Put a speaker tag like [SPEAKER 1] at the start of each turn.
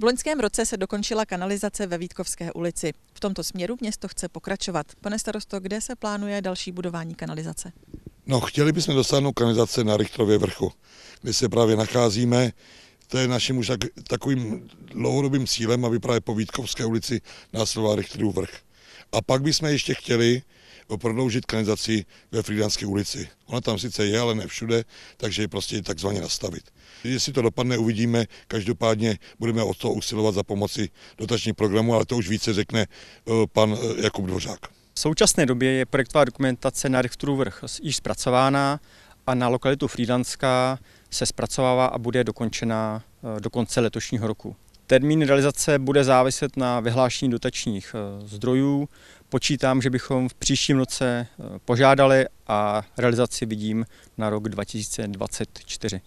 [SPEAKER 1] V loňském roce se dokončila kanalizace ve Vítkovské ulici. V tomto směru město chce pokračovat. Pane starosto, kde se plánuje další budování kanalizace?
[SPEAKER 2] No, chtěli bychom dosáhnout kanalizace na Richtrově vrchu, kde se právě nacházíme. To je naším už tak, takovým dlouhodobým cílem, aby právě po Vítkovské ulici následoval Richtrův vrch. A pak bychom ještě chtěli prodloužit kanalizaci ve Frýdanské ulici. Ona tam sice je, ale ne všude, takže je prostě takzvaně nastavit. Jestli to dopadne, uvidíme. Každopádně budeme o to usilovat za pomoci dotačních programů, ale to už více řekne eh, pan eh, Jakub Dvořák. V současné
[SPEAKER 3] době je projektová dokumentace na Richturu vrch již zpracována a na lokalitu Frýdanská se zpracovává a bude dokončena eh, do konce letošního roku. Termín realizace bude záviset na vyhlášení dotačních eh, zdrojů. Počítám, že bychom v příštím roce eh, požádali a realizaci vidím na rok 2024.